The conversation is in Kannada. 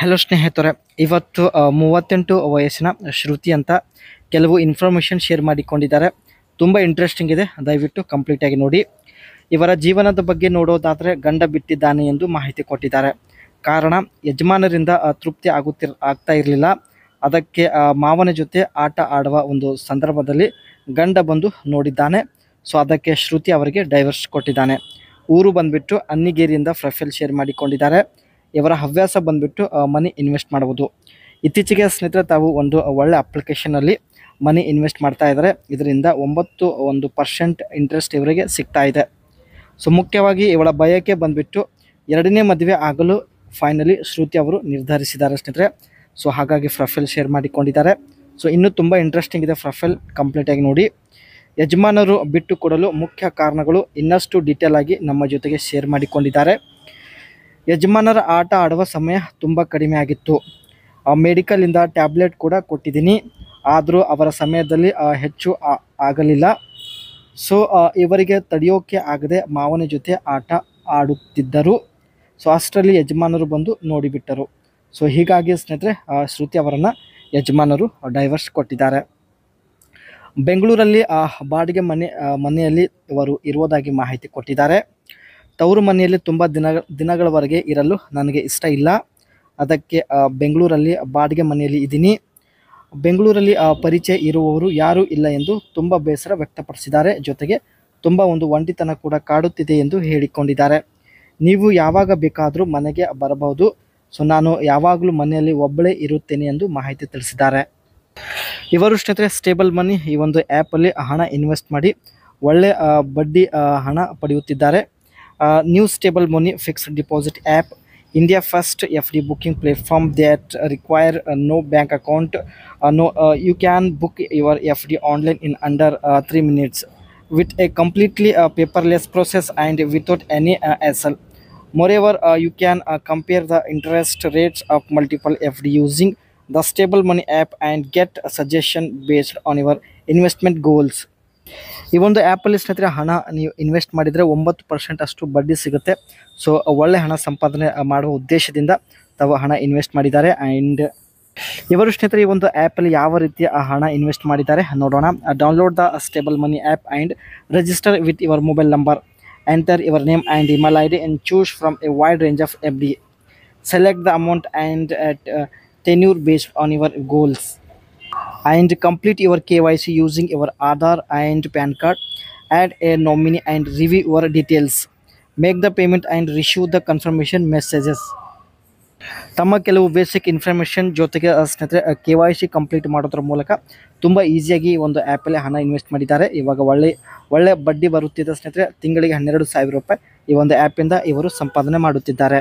ಹಲೋ ಸ್ನೇಹಿತರೆ ಇವತ್ತು ಮೂವತ್ತೆಂಟು ವಯಸ್ಸಿನ ಶ್ರುತಿ ಅಂತ ಕೆಲವು ಇನ್ಫಾರ್ಮೇಷನ್ ಶೇರ್ ಮಾಡಿಕೊಂಡಿದ್ದಾರೆ ತುಂಬ ಇಂಟ್ರೆಸ್ಟಿಂಗ್ ಇದೆ ದಯವಿಟ್ಟು ಕಂಪ್ಲೀಟಾಗಿ ನೋಡಿ ಇವರ ಜೀವನದ ಬಗ್ಗೆ ನೋಡೋದಾದರೆ ಗಂಡ ಬಿಟ್ಟಿದ್ದಾನೆ ಎಂದು ಮಾಹಿತಿ ಕೊಟ್ಟಿದ್ದಾರೆ ಕಾರಣ ಯಜಮಾನರಿಂದ ತೃಪ್ತಿ ಆಗುತ್ತಿರ್ ಆಗ್ತಾ ಇರಲಿಲ್ಲ ಅದಕ್ಕೆ ಮಾವನ ಜೊತೆ ಆಟ ಆಡುವ ಒಂದು ಸಂದರ್ಭದಲ್ಲಿ ಗಂಡ ಬಂದು ನೋಡಿದ್ದಾನೆ ಸೊ ಅದಕ್ಕೆ ಶ್ರುತಿ ಅವರಿಗೆ ಡೈವರ್ಸ್ ಕೊಟ್ಟಿದ್ದಾನೆ ಊರು ಬಂದುಬಿಟ್ಟು ಅನ್ನಿಗೇರಿಯಿಂದ ಪ್ರೊಫೈಲ್ ಶೇರ್ ಮಾಡಿಕೊಂಡಿದ್ದಾರೆ ಇವರ ಹವ್ಯಾಸ ಬಂದುಬಿಟ್ಟು ಮನಿ ಇನ್ವೆಸ್ಟ್ ಮಾಡ್ಬೋದು ಇತ್ತೀಚೆಗೆ ಸ್ನೇಹಿತರೆ ತಾವು ಒಂದು ಒಳ್ಳೆ ಅಪ್ಲಿಕೇಶನಲ್ಲಿ ಮನಿ ಇನ್ವೆಸ್ಟ್ ಮಾಡ್ತಾ ಇದ್ದಾರೆ ಇದರಿಂದ ಒಂಬತ್ತು ಒಂದು ಪರ್ಸೆಂಟ್ ಇಂಟ್ರೆಸ್ಟ್ ಇವರಿಗೆ ಸಿಗ್ತಾ ಇದೆ ಸೊ ಮುಖ್ಯವಾಗಿ ಇವಳ ಬಯಕೆ ಬಂದುಬಿಟ್ಟು ಎರಡನೇ ಮದುವೆ ಆಗಲು ಫೈನಲಿ ಶ್ರುತಿ ಅವರು ನಿರ್ಧರಿಸಿದ್ದಾರೆ ಸ್ನೇಹಿತರೆ ಸೊ ಹಾಗಾಗಿ ಪ್ರೊಫೈಲ್ ಶೇರ್ ಮಾಡಿಕೊಂಡಿದ್ದಾರೆ ಸೊ ಇನ್ನೂ ತುಂಬ ಇಂಟ್ರೆಸ್ಟಿಂಗ್ ಇದೆ ಪ್ರೊಫೈಲ್ ಕಂಪ್ಲೀಟಾಗಿ ನೋಡಿ ಯಜಮಾನರು ಬಿಟ್ಟು ಕೊಡಲು ಮುಖ್ಯ ಕಾರಣಗಳು ಇನ್ನಷ್ಟು ಡೀಟೇಲ್ ಆಗಿ ನಮ್ಮ ಜೊತೆಗೆ ಶೇರ್ ಮಾಡಿಕೊಂಡಿದ್ದಾರೆ ಯಜಮಾನರ ಆಟ ಆಡುವ ಸಮಯ ತುಂಬ ಕಡಿಮೆ ಆಗಿತ್ತು ಮೆಡಿಕಲಿಂದ ಟ್ಯಾಬ್ಲೆಟ್ ಕೂಡ ಕೊಟ್ಟಿದ್ದೀನಿ ಆದರೂ ಅವರ ಸಮಯದಲ್ಲಿ ಹೆಚ್ಚು ಆಗಲಿಲ್ಲ ಸೊ ಇವರಿಗೆ ತಡೆಯೋಕೆ ಆಗದೆ ಮಾವನ ಜೊತೆ ಆಟ ಆಡುತ್ತಿದ್ದರು ಸೊ ಅಷ್ಟರಲ್ಲಿ ಯಜಮಾನರು ಬಂದು ನೋಡಿಬಿಟ್ಟರು ಸೊ ಹೀಗಾಗಿ ಸ್ನೇಹಿತರೆ ಶ್ರುತಿ ಅವರನ್ನು ಯಜಮಾನರು ಡೈವರ್ಸ್ ಕೊಟ್ಟಿದ್ದಾರೆ ಬೆಂಗಳೂರಲ್ಲಿ ಬಾಡಿಗೆ ಮನೆ ಮನೆಯಲ್ಲಿ ಇವರು ಇರುವುದಾಗಿ ಮಾಹಿತಿ ಕೊಟ್ಟಿದ್ದಾರೆ ತವರು ಮನೆಯಲ್ಲಿ ತುಂಬ ದಿನ ದಿನಗಳವರೆಗೆ ಇರಲು ನನಗೆ ಇಷ್ಟ ಇಲ್ಲ ಅದಕ್ಕೆ ಬೆಂಗಳೂರಲ್ಲಿ ಬಾಡಿಗೆ ಮನೆಯಲ್ಲಿ ಇದ್ದೀನಿ ಬೆಂಗಳೂರಲ್ಲಿ ಪರಿಚಯ ಇರುವವರು ಯಾರೂ ಇಲ್ಲ ಎಂದು ತುಂಬ ಬೇಸರ ವ್ಯಕ್ತಪಡಿಸಿದ್ದಾರೆ ಜೊತೆಗೆ ತುಂಬ ಒಂದು ಒಂಟಿತನ ಕೂಡ ಕಾಡುತ್ತಿದೆ ಎಂದು ಹೇಳಿಕೊಂಡಿದ್ದಾರೆ ನೀವು ಯಾವಾಗ ಬೇಕಾದರೂ ಮನೆಗೆ ಬರಬಹುದು ಸೊ ನಾನು ಯಾವಾಗಲೂ ಮನೆಯಲ್ಲಿ ಒಬ್ಬಳೇ ಇರುತ್ತೇನೆ ಎಂದು ಮಾಹಿತಿ ತಿಳಿಸಿದ್ದಾರೆ ಇವರು ಸ್ನೇಹಿತರೆ ಸ್ಟೇಬಲ್ ಮನಿ ಈ ಒಂದು ಆ್ಯಪಲ್ಲಿ ಹಣ ಇನ್ವೆಸ್ಟ್ ಮಾಡಿ ಒಳ್ಳೆ ಬಡ್ಡಿ ಹಣ ಪಡೆಯುತ್ತಿದ್ದಾರೆ uh, new stable money fixed deposit app India first FD booking platform that require uh, no bank account. Uh, no, uh, you can book your FD online in under uh, three minutes with a completely uh, paperless process and without any uh, hassle. Moreover, you can compare the interest rates of multiple FD using the Stable Money app and get a suggestion based on your investment goals. ಈ ಒಂದು ಆ್ಯಪಲ್ಲಿ ಸ್ನೇಹಿತರೆ ಹಣ ನೀವು ಇನ್ವೆಸ್ಟ್ ಮಾಡಿದರೆ ಒಂಬತ್ತು ಪರ್ಸೆಂಟ್ ಅಷ್ಟು ಬಡ್ಡಿ ಸಿಗುತ್ತೆ ಸೊ ಒಳ್ಳೆ ಹಣ ಸಂಪಾದನೆ ಮಾಡುವ ಉದ್ದೇಶದಿಂದ ತಾವು ಹಣ ಇನ್ವೆಸ್ಟ್ ಮಾಡಿದ್ದಾರೆ ಆ್ಯಂಡ್ ಇವರು ಸ್ನೇಹಿತರೆ ಈ ಒಂದು ಆ್ಯಪಲ್ಲಿ ಯಾವ ರೀತಿಯ ಹಣ ಇನ್ವೆಸ್ಟ್ ಮಾಡಿದ್ದಾರೆ ನೋಡೋಣ download the stable money app and register with your mobile number enter your name and email I D and choose from a wide range of F D select the amount and at tenure based on your goals and complete your KYC using your Aadhaar and PAN card. Add a nominee and review your details. Make the payment and receive the confirmation messages. ತಮ್ಮ ಕೆಲವು ಬೇಸಿಕ್ ಇನ್ಫಾರ್ಮೇಷನ್ ಜೊತೆಗೆ ಸ್ನೇಹಿತರೆ ಕೆ ವೈ ಸಿ ಕಂಪ್ಲೀಟ್ ಮಾಡೋದ್ರ ಮೂಲಕ ತುಂಬ ಈಸಿಯಾಗಿ ಒಂದು ಆ್ಯಪಲ್ಲೇ ಹಣ ಇನ್ವೆಸ್ಟ್ ಮಾಡಿದ್ದಾರೆ ಇವಾಗ ಒಳ್ಳೆ ಒಳ್ಳೆ ಬಡ್ಡಿ ಬರುತ್ತಿದ್ದ ಸ್ನೇಹಿತರೆ ತಿಂಗಳಿಗೆ ಹನ್ನೆರಡು ಸಾವಿರ ರೂಪಾಯಿ ಈ ಒಂದು ಆ್ಯಪಿಂದ ಇವರು ಸಂಪಾದನೆ ಮಾಡುತ್ತಿದ್ದಾರೆ